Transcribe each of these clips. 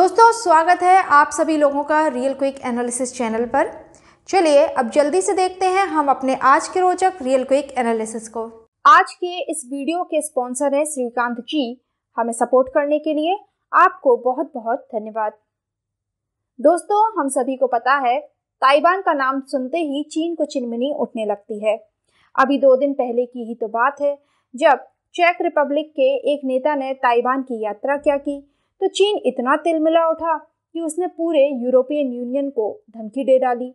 दोस्तों स्वागत है आप सभी लोगों का रियल क्विक एनालिसिस चैनल पर चलिए अब जल्दी से देखते हैं हम अपने आज के रोचक रियल क्विक एनालिसिस को आज के इस वीडियो के स्पॉन्सर है श्रीकांत जी हमें सपोर्ट करने के लिए आपको बहुत बहुत धन्यवाद दोस्तों हम सभी को पता है ताइवान का नाम सुनते ही चीन को चिनमिनी उठने लगती है अभी दो दिन पहले की ही तो बात है जब चेक रिपब्लिक के एक नेता ने ताइवान की यात्रा क्या की तो चीन इतना तिलमिला उठा कि उसने पूरे यूरोपियन यूनियन को धमकी दे डाली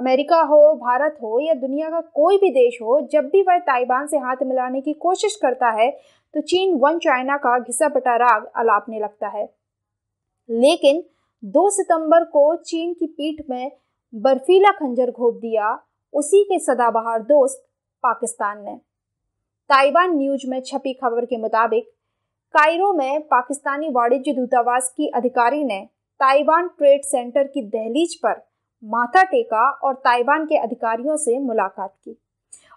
अमेरिका हो भारत हो या दुनिया का कोई भी देश हो जब भी वह ताइवान से हाथ मिलाने की कोशिश करता है तो चीन वन चाइना का घिसा पटा राग अलापने लगता है लेकिन 2 सितंबर को चीन की पीठ में बर्फीला खंजर घोप दिया उसी के सदाबहार दोस्त पाकिस्तान ने ताइवान न्यूज में छपी खबर के मुताबिक कायरो में पाकिस्तानी वाणिज्य दूतावास की अधिकारी ने ताइवान ट्रेड सेंटर की दहलीज पर माथा टेका और ताइवान के अधिकारियों से मुलाकात की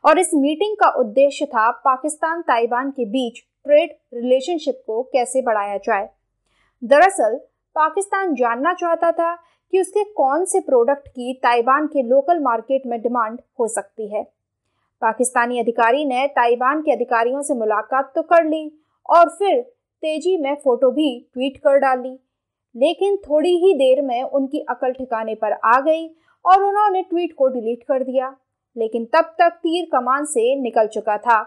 और इस मीटिंग का उद्देश्य था पाकिस्तान ताइवान के बीच ट्रेड रिलेशनशिप को कैसे बढ़ाया जाए दरअसल पाकिस्तान जानना चाहता था कि उसके कौन से प्रोडक्ट की ताइवान के लोकल मार्केट में डिमांड हो सकती है पाकिस्तानी अधिकारी ने ताइवान के अधिकारियों से मुलाकात तो कर ली और फिर तेजी में फोटो भी ट्वीट कर डाली लेकिन थोड़ी ही देर में उनकी अकल ठिकाने पर आ गई और उन्होंने ट्वीट को डिलीट कर दिया लेकिन तब तक तीर कमान से निकल चुका था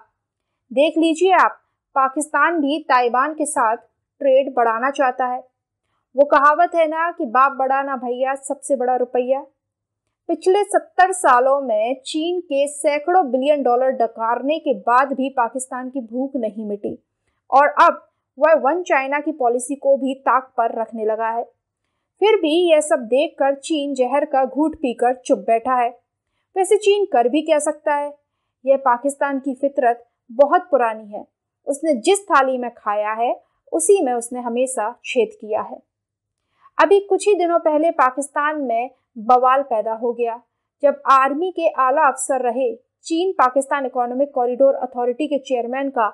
देख लीजिए आप पाकिस्तान भी ताइवान के साथ ट्रेड बढ़ाना चाहता है वो कहावत है ना कि बाप बड़ा ना भैया सबसे बड़ा रुपया पिछले सत्तर सालों में चीन के सैकड़ों बिलियन डॉलर डकारने के बाद भी पाकिस्तान की भूख नहीं मिटी और अब वह वन चाइना की पॉलिसी को भी ताक पर रखने लगा है फिर भी यह सब देखकर चीन जहर का घूट पीकर चुप बैठा है वैसे चीन कर भी कह सकता है यह पाकिस्तान की फितरत बहुत पुरानी है उसने जिस थाली में खाया है उसी में उसने हमेशा छेद किया है अभी कुछ ही दिनों पहले पाकिस्तान में बवाल पैदा हो गया जब आर्मी के आला अफसर रहे चीन पाकिस्तान इकोनॉमिक कॉरिडोर अथॉरिटी के चेयरमैन का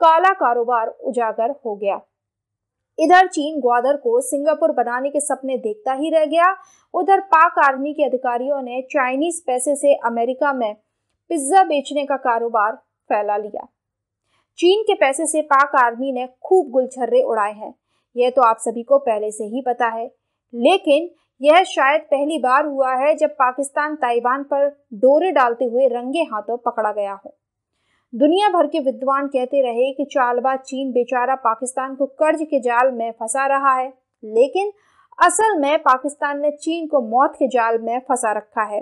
काला कारोबार उजागर हो गया इधर चीन ग्वादर को सिंगापुर बनाने के सपने देखता ही रह गया उधर पाक आर्मी के अधिकारियों ने चाइनीज पैसे से अमेरिका में पिज्जा बेचने का कारोबार फैला लिया चीन के पैसे से पाक आर्मी ने खूब गुलछर्रे उड़ाए हैं यह तो आप सभी को पहले से ही पता है लेकिन यह शायद पहली बार हुआ है जब पाकिस्तान ताइवान पर डोरे डालते हुए रंगे हाथों पकड़ा गया हो दुनिया भर के विद्वान कहते रहे कि चालबा चीन बेचारा पाकिस्तान को कर्ज के जाल में फंसा रहा है लेकिन असल में पाकिस्तान ने चीन को मौत के जाल में फंसा रखा है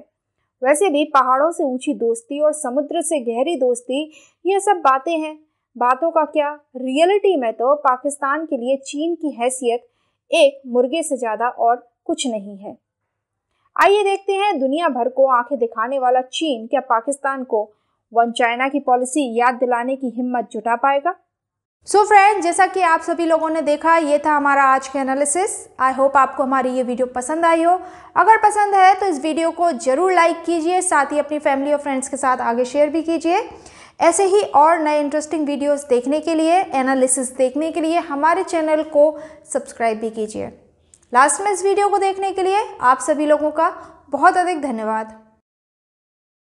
वैसे भी पहाड़ों से ऊंची दोस्ती और समुद्र से गहरी दोस्ती ये सब बातें हैं बातों का क्या रियलिटी में तो पाकिस्तान के लिए चीन की हैसियत एक मुर्गे से ज़्यादा और कुछ नहीं है आइए देखते हैं दुनिया भर को आंखें दिखाने वाला चीन क्या पाकिस्तान को वन चाइना की पॉलिसी याद दिलाने की हिम्मत जुटा पाएगा सो so फ्रेंड जैसा कि आप सभी लोगों ने देखा ये था हमारा आज का एनालिसिस आई होप आपको हमारी ये वीडियो पसंद आई हो अगर पसंद है तो इस वीडियो को ज़रूर लाइक कीजिए साथ ही अपनी फैमिली और फ्रेंड्स के साथ आगे शेयर भी कीजिए ऐसे ही और नए इंटरेस्टिंग वीडियोस देखने के लिए एनालिसिस देखने के लिए हमारे चैनल को सब्सक्राइब भी कीजिए लास्ट में इस वीडियो को देखने के लिए आप सभी लोगों का बहुत अधिक धन्यवाद